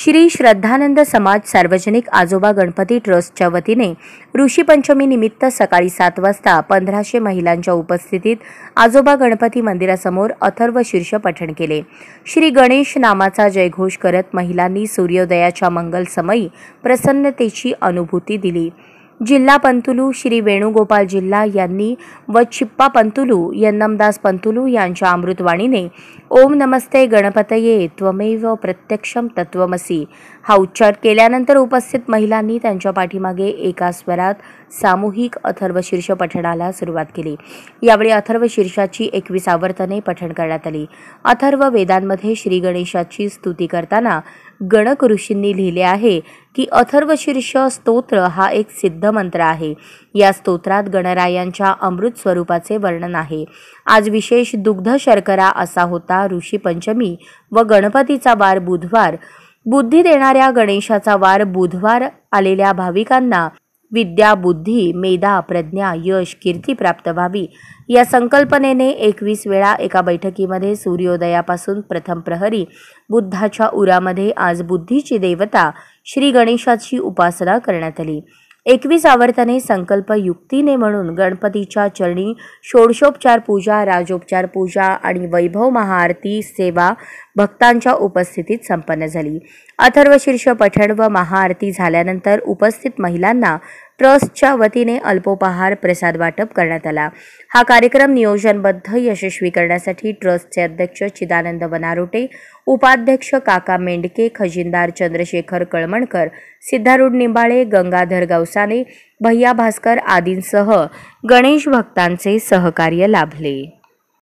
श्री श्रद्धानंद समाज सार्वजनिक आजोबा गणपती ट्रस्टच्या वतीने पंचमी निमित्त सकाळी सात वाजता पंधराशे महिलांच्या उपस्थितीत आजोबा गणपती मंदिरासमोर अथर्व शीर्ष पठण केले श्री गणेश नामाचा जयघोष करत महिलांनी सूर्योदयाच्या मंगलसमयी प्रसन्नतेची अनुभूती दिली जिल्हा पंतुलू श्री वेणुगोपाल जिल्हा यांनी व चिप्पा पंतुलू यन्नमदास पंतुलू यांच्या अमृतवाणीने ओम नमस्ते गणपतये त्वमेव प्रत्यक्षम तत्वमसी हा उच्चार केल्यानंतर उपस्थित महिलांनी त्यांच्या पाठीमागे एका स्वरात सामूहिक अथर्वशीर्ष पठणाला सुरुवात केली यावेळी अथर्वशीर्षाची एकवीस आवर्तने पठण करण्यात आली अथर्व वेदांमध्ये श्री गणेशाची स्तुती करताना गणक ऋषींनी लिहिले आहे की अथर्वशीर्ष स्तोत्र हा एक सिद्ध मंत्र आहे या स्तोत्रात गणरायांच्या अमृत स्वरूपाचे वर्णन आहे आज विशेष दुग्ध शर्करा असा होता ऋषी पंचमी व गणपतीचा वार बुधवार बुद्धी देणाऱ्या गणेशाचा वार बुधवार आलेल्या भाविकांना विद्या बुद्धी मेधा प्रज्ञा यश कीर्ती प्राप्त व्हावी या संकल्पनेने एकवीस वेळा एका बैठकीमध्ये सूर्योदयापासून प्रथम प्रहरी बुद्धाच्या उरामध्ये आज बुद्धीची देवता श्री गणेशाची उपासना करण्यात आली एकवीस आवर्तने संकल्प युक्तीने म्हणून गणपतीच्या चरणी षोडशोपचार पूजा राजोपचार पूजा आणि वैभव महाआरती सेवा भक्तांच्या उपस्थितीत संपन्न झाली अथर्वशीर्ष पठण व महाआरती झाल्यानंतर उपस्थित महिलांना ट्रस्टच्या वतीने अल्पोपहार प्रसाद वाटप करण्यात आला हा कार्यक्रम नियोजनबद्ध यशस्वी करण्यासाठी ट्रस्टचे अध्यक्ष चिदानंद वनारोटे उपाध्यक्ष काका मेंडके खजिनदार चंद्रशेखर कळमणकर सिद्धारूढ निंबाळे गंगाधर गवसाने भैया भास्कर आदींसह गणेश भक्तांचे सहकार्य लाभले